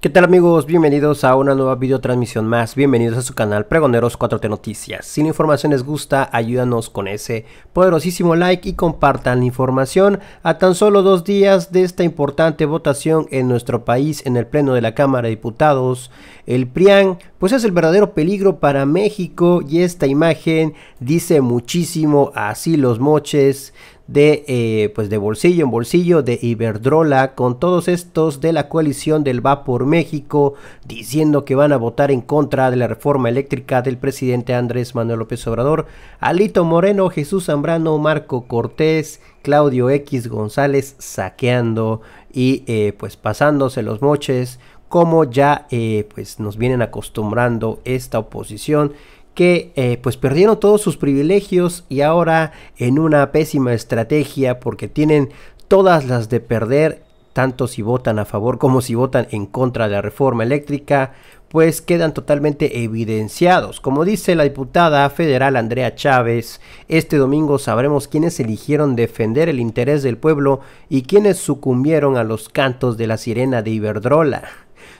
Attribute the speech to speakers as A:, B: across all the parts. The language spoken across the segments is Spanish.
A: ¿Qué tal amigos? Bienvenidos a una nueva videotransmisión más, bienvenidos a su canal Pregoneros 4T Noticias. Si la información les gusta, ayúdanos con ese poderosísimo like y compartan la información. A tan solo dos días de esta importante votación en nuestro país en el Pleno de la Cámara de Diputados, el PRIAN pues es el verdadero peligro para México y esta imagen dice muchísimo así los moches de eh, pues de bolsillo en bolsillo de Iberdrola con todos estos de la coalición del Va por México diciendo que van a votar en contra de la reforma eléctrica del presidente Andrés Manuel López Obrador, Alito Moreno, Jesús Zambrano, Marco Cortés, Claudio X González saqueando y eh, pues pasándose los moches como ya eh, pues nos vienen acostumbrando esta oposición que eh, pues perdieron todos sus privilegios y ahora en una pésima estrategia porque tienen todas las de perder tanto si votan a favor como si votan en contra de la reforma eléctrica, pues quedan totalmente evidenciados. Como dice la diputada federal Andrea Chávez, este domingo sabremos quiénes eligieron defender el interés del pueblo y quiénes sucumbieron a los cantos de la sirena de Iberdrola.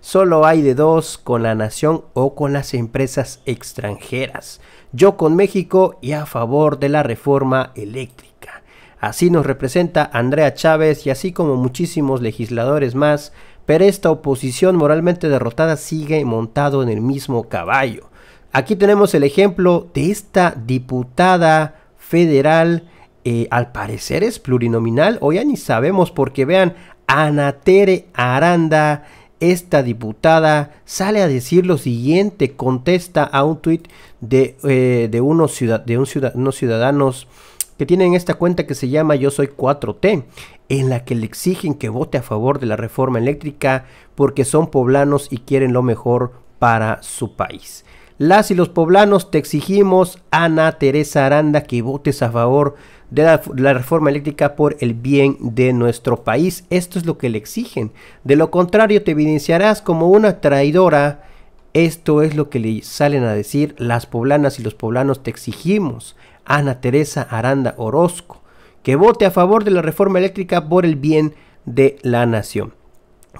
A: Solo hay de dos con la nación o con las empresas extranjeras. Yo con México y a favor de la reforma eléctrica. Así nos representa Andrea Chávez y así como muchísimos legisladores más, pero esta oposición moralmente derrotada sigue montado en el mismo caballo. Aquí tenemos el ejemplo de esta diputada federal, eh, al parecer es plurinominal, o ya ni sabemos porque vean, Anatere Aranda esta diputada sale a decir lo siguiente, contesta a un tuit de, eh, de un unos ciudadanos que tienen esta cuenta que se llama Yo Soy 4T, en la que le exigen que vote a favor de la reforma eléctrica porque son poblanos y quieren lo mejor para su país. Las y los poblanos te exigimos, Ana Teresa Aranda, que votes a favor de la, reforma eléctrica por el bien de nuestro país. Esto es lo que le exigen. De lo contrario, te evidenciarás como una traidora. Esto es lo que le salen a decir las poblanas y los poblanos. Te exigimos, Ana Teresa Aranda Orozco, que vote a favor de la reforma eléctrica por el bien de la nación.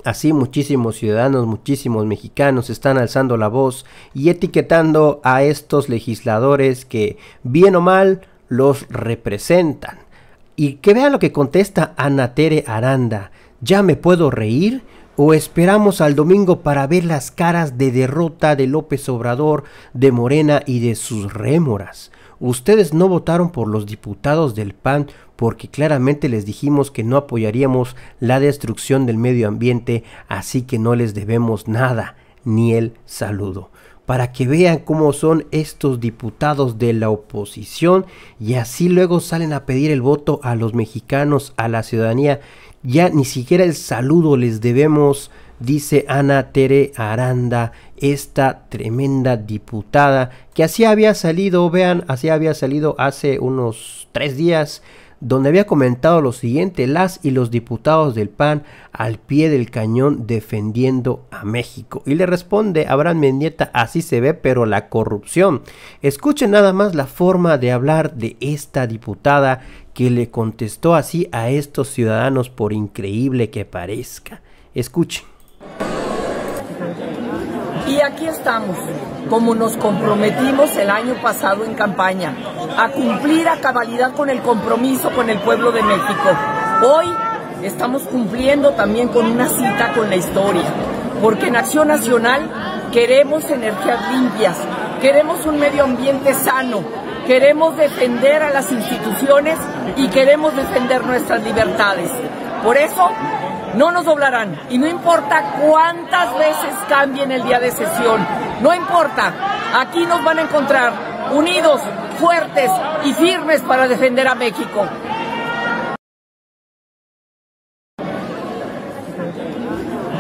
A: Así muchísimos ciudadanos, muchísimos mexicanos están alzando la voz y etiquetando a estos legisladores que, bien o mal, los representan. Y que vean lo que contesta Ana Tere Aranda. ¿Ya me puedo reír? ¿O esperamos al domingo para ver las caras de derrota de López Obrador, de Morena y de sus rémoras? Ustedes no votaron por los diputados del PAN porque claramente les dijimos que no apoyaríamos la destrucción del medio ambiente, así que no les debemos nada, ni el saludo para que vean cómo son estos diputados de la oposición y así luego salen a pedir el voto a los mexicanos, a la ciudadanía. Ya ni siquiera el saludo les debemos, dice Ana Tere Aranda, esta tremenda diputada que así había salido, vean, así había salido hace unos tres días donde había comentado lo siguiente, las y los diputados del PAN al pie del cañón defendiendo a México. Y le responde Abraham Mendieta, así se ve, pero la corrupción. Escuchen nada más la forma de hablar de esta diputada que le contestó así a estos ciudadanos por increíble que parezca. Escuchen.
B: Y aquí estamos, como nos comprometimos el año pasado en campaña a cumplir a cabalidad con el compromiso con el pueblo de México. Hoy estamos cumpliendo también con una cita con la historia, porque en Acción Nacional queremos energías limpias, queremos un medio ambiente sano, queremos defender a las instituciones y queremos defender nuestras libertades. Por eso no nos doblarán y no importa cuántas veces cambien el día de sesión, no importa, aquí nos van a encontrar unidos, fuertes y firmes para defender a México.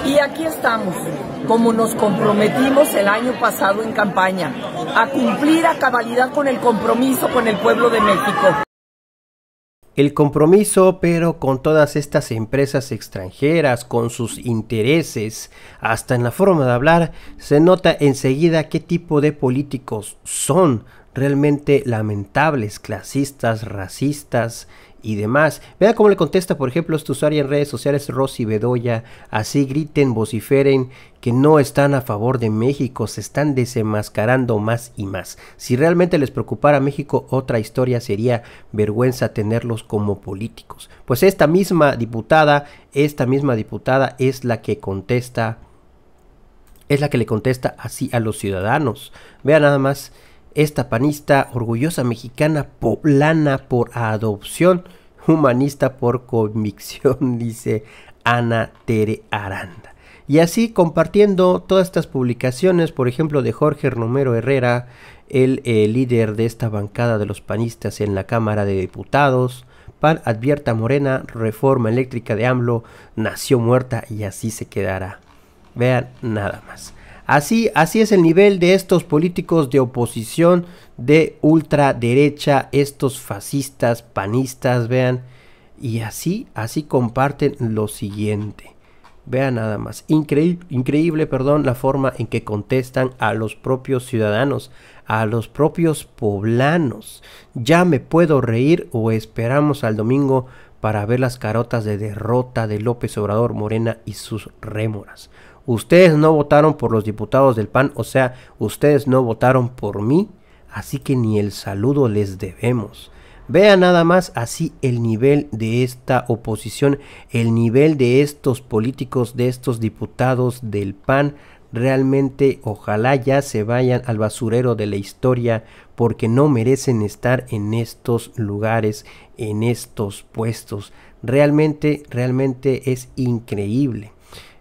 B: Y aquí estamos, como nos comprometimos el año pasado en campaña, a cumplir a cabalidad con el compromiso con el pueblo de México.
A: El compromiso, pero con todas estas empresas extranjeras, con sus intereses, hasta en la forma de hablar, se nota enseguida qué tipo de políticos son realmente lamentables, clasistas, racistas y demás. Vea cómo le contesta, por ejemplo, este usuario en redes sociales, Rosy Bedoya. Así griten, vociferen que no están a favor de México, se están desenmascarando más y más. Si realmente les preocupara México, otra historia sería vergüenza tenerlos como políticos. Pues esta misma diputada, esta misma diputada es la que contesta, es la que le contesta así a los ciudadanos. Vea nada más esta panista, orgullosa mexicana, poblana por adopción, humanista por convicción, dice Ana Tere Aranda. Y así compartiendo todas estas publicaciones, por ejemplo, de Jorge Romero Herrera, el eh, líder de esta bancada de los panistas en la Cámara de Diputados, PAN advierta Morena, reforma eléctrica de AMLO, nació muerta y así se quedará. Vean nada más. Así, así es el nivel de estos políticos de oposición de ultraderecha, estos fascistas, panistas, vean. Y así, así comparten lo siguiente. Vean nada más. increíble, perdón, la forma en que contestan a los propios ciudadanos, a los propios poblanos. Ya me puedo reír o esperamos al domingo para ver las carotas de derrota de López Obrador Morena y sus rémoras ustedes no votaron por los diputados del PAN, o sea, ustedes no votaron por mí, así que ni el saludo les debemos. Vean nada más así el nivel de esta oposición, el nivel de estos políticos, de estos diputados del PAN. Realmente ojalá ya se vayan al basurero de la historia porque no merecen estar en estos lugares, en estos puestos. Realmente, realmente es increíble.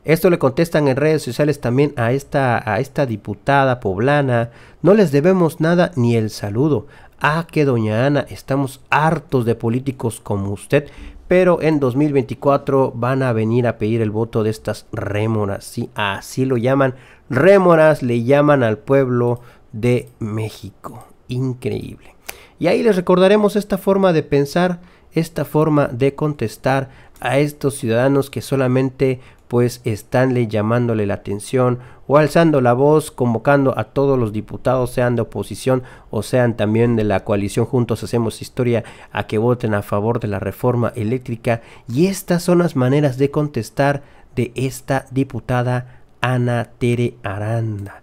A: Esto le contestan en redes sociales también a esta, a esta diputada poblana. No les debemos nada ni el saludo. Ah, que doña Ana, estamos hartos de políticos como usted, pero en 2024 van a venir a pedir el voto de estas rémoras. Sí, así lo llaman. Rémoras le llaman al pueblo de México. Increíble. Y ahí les recordaremos esta forma de pensar esta forma de contestar a estos ciudadanos que solamente pues le llamándole la atención o alzando la voz, convocando a todos los diputados, sean de oposición o sean también de la coalición Juntos Hacemos Historia, a que voten a favor de la reforma eléctrica. Y estas son las maneras de contestar de esta diputada Ana Tere Aranda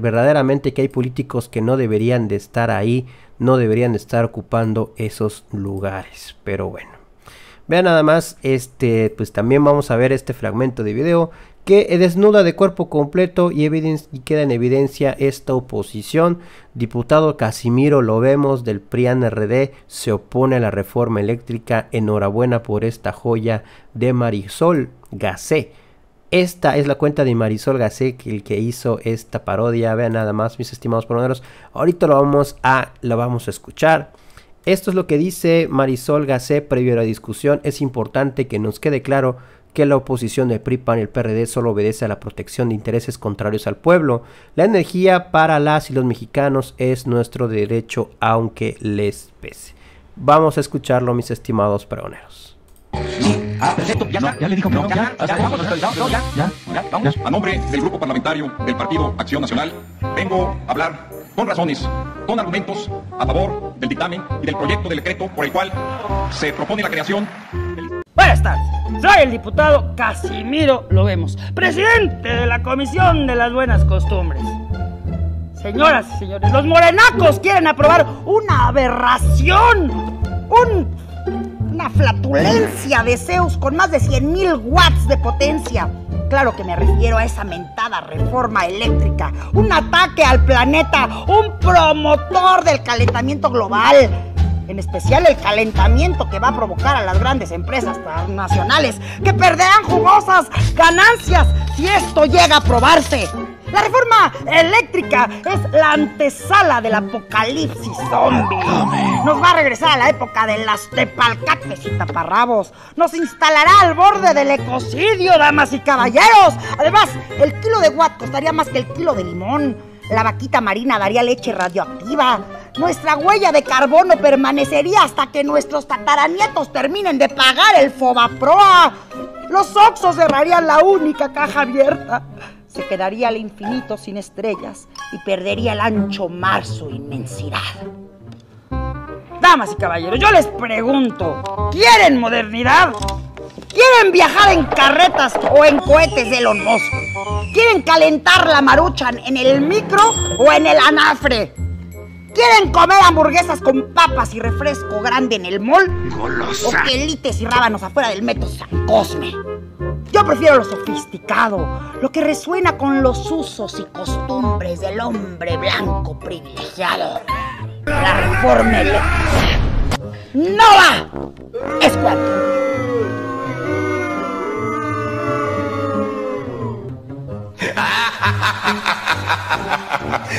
A: verdaderamente que hay políticos que no deberían de estar ahí, no deberían de estar ocupando esos lugares. Pero bueno. Vean nada más, este, pues también vamos a ver este fragmento de video que desnuda de cuerpo completo y, queda en evidencia esta oposición. Diputado Casimiro lo vemos del PRIAN RD se opone a la reforma eléctrica. Enhorabuena por esta joya de Marisol Gacé. Esta es la cuenta de Marisol Gasset el que hizo esta parodia. Vean nada más, mis estimados pregoneros. Ahorita lo vamos a, lo vamos a escuchar. Esto es lo que dice Marisol Gacé previo a la discusión. Es importante que nos quede claro que la oposición de PRIPAN y el PRD solo obedece a la protección de intereses contrarios al pueblo. La energía para las y los mexicanos es nuestro derecho, aunque les pese. Vamos a escucharlo, mis estimados pregoneros. Ah, pues ya ya le dijo que no, ya, ya, ya, A nombre del Grupo Parlamentario del Partido Acción Nacional, vengo a hablar
B: con razones, con argumentos a favor del dictamen y del proyecto del decreto por el cual se propone la creación del... Buenas tardes, soy el diputado Casimiro vemos, presidente de la Comisión de las Buenas Costumbres. Señoras y señores, los morenacos quieren aprobar una aberración, un una flatulencia de Zeus con más de 100.000 watts de potencia. Claro que me refiero a esa mentada reforma eléctrica, un ataque al planeta, un promotor del calentamiento global, en especial el calentamiento que va a provocar a las grandes empresas transnacionales, que perderán jugosas ganancias si esto llega a probarse. La reforma eléctrica es la antesala del apocalipsis zombie. Nos va a regresar a la época de las tepalcates y taparrabos. Nos instalará al borde del ecocidio, damas y caballeros. Además, el kilo de guat costaría más que el kilo de limón. La vaquita marina daría leche radioactiva. Nuestra huella de carbono permanecería hasta que nuestros tataranietos terminen de pagar el fobaproa. Los oxos cerrarían la única caja abierta se quedaría al infinito sin estrellas y perdería el ancho mar su inmensidad. Damas y caballeros, yo les pregunto, ¿quieren modernidad? ¿Quieren viajar en carretas o en cohetes de los ¿Quieren calentar la maruchan en el micro o en el anafre? ¿Quieren comer hamburguesas con papas y refresco grande en el mall? Golosa. O quelites y rábanos afuera del metro San Cosme. Yo prefiero lo sofisticado, lo que resuena con los usos y costumbres del hombre blanco privilegiado. La reforma ¡No va! Es cuanto.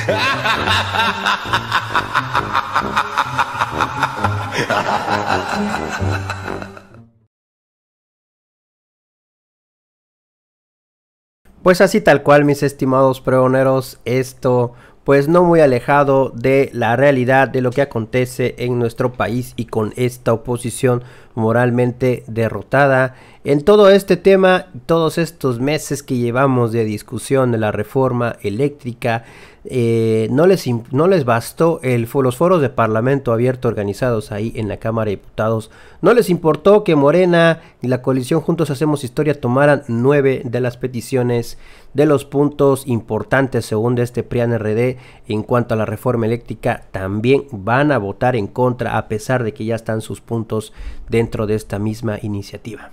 A: Pues así tal cual, mis estimados pregoneros, esto pues no muy alejado de la realidad de lo que acontece en nuestro país y con esta oposición moralmente derrotada en todo este tema, todos estos meses que llevamos de discusión de la reforma eléctrica, eh, no, les no les bastó el, los foros de Parlamento abierto organizados ahí en la Cámara de Diputados. No les importó que Morena y la coalición Juntos Hacemos Historia tomaran nueve de las peticiones de los puntos importantes según este PRIAN RD en cuanto a la reforma eléctrica. También van a votar en contra a pesar de que ya están sus puntos dentro de esta misma iniciativa.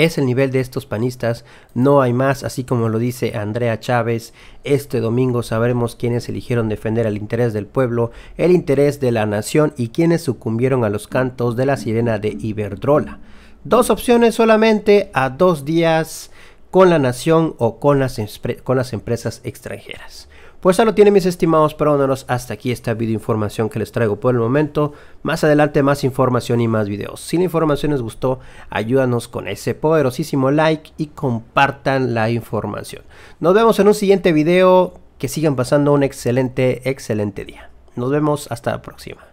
A: Es el nivel de estos panistas, no hay más, así como lo dice Andrea Chávez, este domingo sabremos quiénes eligieron defender el interés del pueblo, el interés de la nación y quienes sucumbieron a los cantos de la sirena de Iberdrola. Dos opciones solamente a dos días con la nación o con las, con las empresas extranjeras. Pues ya lo tienen mis estimados perdónanos, hasta aquí esta video información que les traigo por el momento. Más adelante más información y más videos. Si la información les gustó, ayúdanos con ese poderosísimo like y compartan la información. Nos vemos en un siguiente video, que sigan pasando un excelente, excelente día. Nos vemos hasta la próxima.